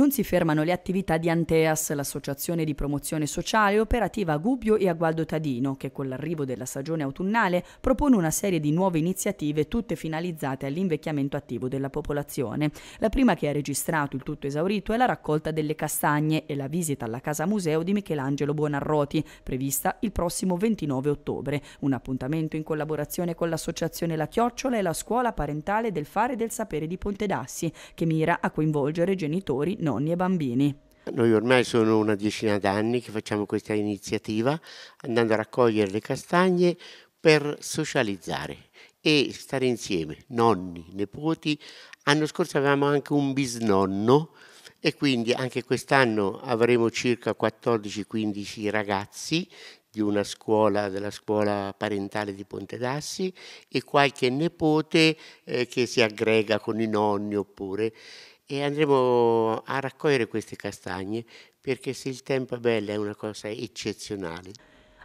Non si fermano le attività di Anteas, l'associazione di promozione sociale operativa a Gubbio e a Gualdo Tadino, che con l'arrivo della stagione autunnale propone una serie di nuove iniziative tutte finalizzate all'invecchiamento attivo della popolazione. La prima che ha registrato il tutto esaurito è la raccolta delle castagne e la visita alla Casa Museo di Michelangelo Buonarroti, prevista il prossimo 29 ottobre, un appuntamento in collaborazione con l'associazione La Chiocciola e la scuola parentale del fare e del sapere di Pontedassi, che mira a coinvolgere genitori, non nonni e bambini. Noi ormai sono una decina d'anni che facciamo questa iniziativa andando a raccogliere le castagne per socializzare e stare insieme, nonni, nipoti. L'anno scorso avevamo anche un bisnonno e quindi anche quest'anno avremo circa 14-15 ragazzi di una scuola, della scuola parentale di Ponte d'Assi e qualche nipote eh, che si aggrega con i nonni oppure e andremo a raccogliere queste castagne perché se il tempo è bello è una cosa eccezionale.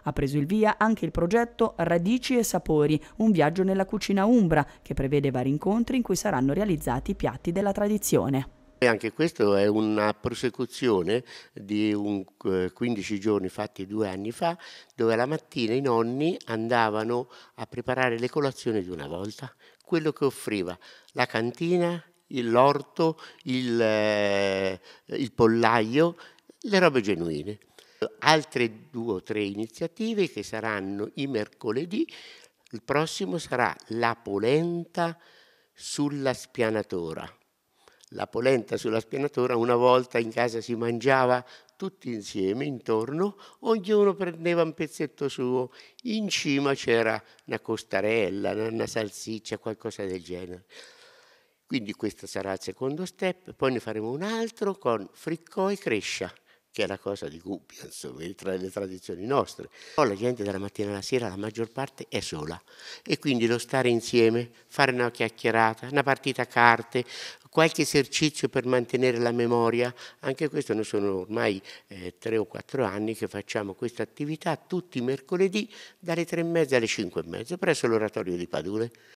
Ha preso il via anche il progetto Radici e Sapori, un viaggio nella cucina umbra, che prevede vari incontri in cui saranno realizzati i piatti della tradizione. E anche questo è una prosecuzione di un 15 eh, giorni fatti due anni fa, dove la mattina i nonni andavano a preparare le colazioni di una volta, quello che offriva la cantina, l'orto, il, eh, il pollaio, le robe genuine. Altre due o tre iniziative che saranno i mercoledì, il prossimo sarà la polenta sulla spianatora. La polenta sulla spianatora una volta in casa si mangiava tutti insieme intorno, ognuno prendeva un pezzetto suo, in cima c'era una costarella, una salsiccia, qualcosa del genere. Quindi questo sarà il secondo step, poi ne faremo un altro con Friccò e Crescia, che è la cosa di Gubbio, insomma, tra le tradizioni nostre. Poi la gente dalla mattina alla sera, la maggior parte è sola, e quindi lo stare insieme, fare una chiacchierata, una partita a carte, qualche esercizio per mantenere la memoria, anche questo noi sono ormai eh, tre o quattro anni che facciamo questa attività tutti i mercoledì dalle tre e mezza alle cinque e mezza presso l'oratorio di Padule.